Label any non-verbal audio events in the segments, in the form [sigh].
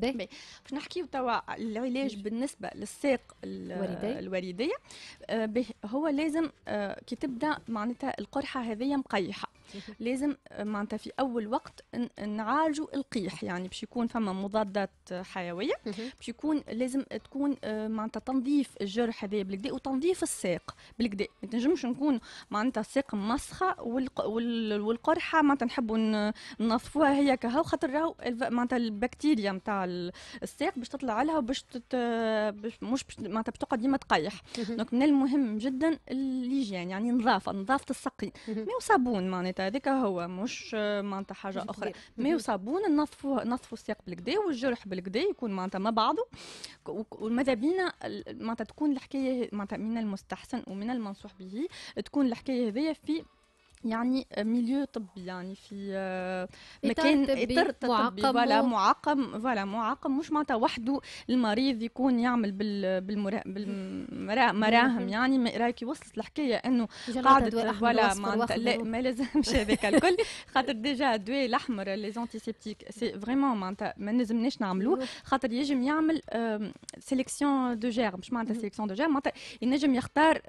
باش نحكيو توا العلاج بالنسبه للساق الوريديه آه، هو لازم آه، كي تبدا معناتها القرحه هذه مقيحه [laughs] لازم معناتها في اول وقت نعالجوا القيح يعني باش يكون فما مضادات حيويه باش يكون لازم تكون معناتها تنظيف الجرح هذا بالكدا وتنظيف الساق بالكدا ما تنجمش نكون معناتها الساق مسخه والقرحه معناتها نحبوا ننظفوها هي كهو خاطر راهو معناتها البكتيريا نتاع الساق باش تطلع لها وباش مش معناتها باش تقعد ديما تقيح دونك من المهم جدا الليجيان يعني نظافه نظافه الساقين ما صابون معناتها معناتها هذاك هو مش معناتها حاجه اخرى ما وصابون نظفوا نظفوا الساق بالكدا والجرح بالكدا يكون معناتها مع بعضه وماذا بينا معناتها تكون الحكايه معناتها من المستحسن ومن المنصوح به تكون الحكايه هذيا في يعني ميليو آه، طبي يعني في آه، مكان اطار طبي معقم فوالا معقم فوالا معقم مش معناتها وحده المريض يكون يعمل بالمراهم يعني رايك وصلت الحكايه انه قاعده فوالا معناتها لا ما لازمش هذاك الكل [laughs] خاطر ديجا الدواء الاحمر لي زونتيسيبتيك سي فريمون معناتها ما لازمناش نعملوه خاطر ينجم يعمل سيليكسيون دو جير مش معناتها سيليكسيون دو جير معناتها ينجم يختار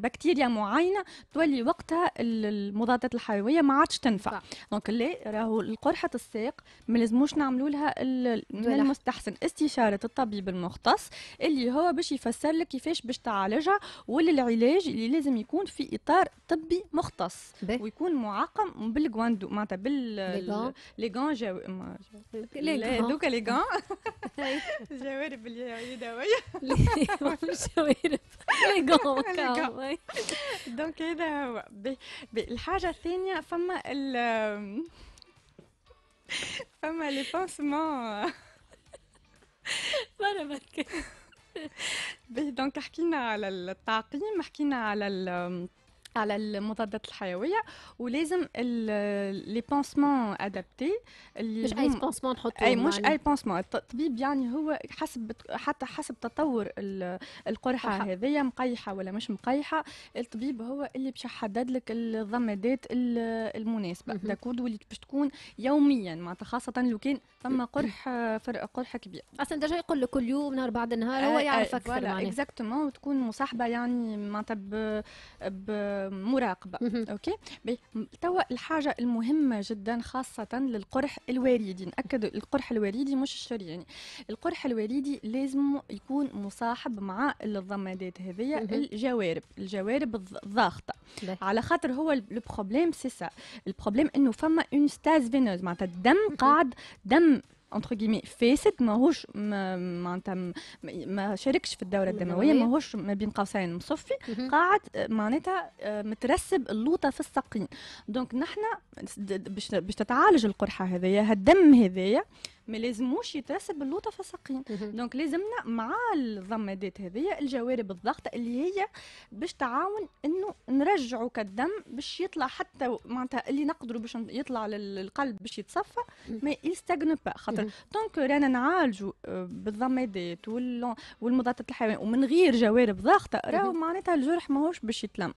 بكتيريا معينه تولي وقتها المضادات الحيويه ما عادش تنفع دونك اللي راهو القرحه الساق ما لازموش نعملوا لها من المستحسن استشاره الطبيب المختص اللي هو باش يفسر لك كيفاش باش تعالجها وللعلاج اللي لازم يكون في اطار طبي مختص بيه. ويكون معقم بالجواندو معناتها بال لي جون جو... لا دوكا لي جون [laughs] [laughs] جوارب اليدويه [laughs] جوارب [laughs] لقوم دونك هذا هو الحاجه الثانيه فما ال فما لي بونسمون مرة دونك حكينا على التعقيم حكينا على على المضادات الحيويه ولازم لي بانسمون ادابتي اللي مش اي بانسمون نحطوه اي مش يعني. اي بانسمون الطبيب يعني هو حسب حتى حسب تطور القرحه هذيا مقيحه ولا مش مقيحه الطبيب هو اللي باش يحدد لك الضمادات المناسبه تكود واللي باش تكون يوميا معناتها خاصه لو كان ثم قرح فرق قرح كبير اصلا ديجا يقول لك كل يوم نهار بعد نهار هو آه، آه، يعرف اكثر يعني اكزاكتومون وتكون مصاحبه يعني معناتها ب مراقبه اوكي توا الحاجه المهمه جدا خاصه للقرح الوريدي ناكد القرح الوريدي مش الشرياني يعني. القرح الوريدي لازم يكون مصاحب مع الضمادات هذيا الجوارب الجوارب الضاغطه على خاطر هو البروبليم سي سا البروبليم انه فما اون ستاز فينوز معناتها الدم قاعد دم انتر غيمي فاسد ماهوش معناتها ما, ما شاركش في الدوره الدمويه ماهوش ما بين قوسين مصفي قاعد معناتها مترسب اللوطه في الساقين دونك نحن باش تتعالج القرحه هذيا هالدم هذيا ما لازموش يترسب اللوطه في الساقين دونك لازمنا مع الضمادات هذيا الجوارب الضغطه اللي هي باش تعاون انه نرجعوا كالدم باش يطلع حتى معناتها اللي نقدروا باش يطلع للقلب باش يتصفى ما يستغنى با خاطر دونك رانا نعالجوا آه، بالضمادات والمضادات الحيوان ومن غير جوارب ضاغطه راهو معناتها الجرح ماهوش باش يتلم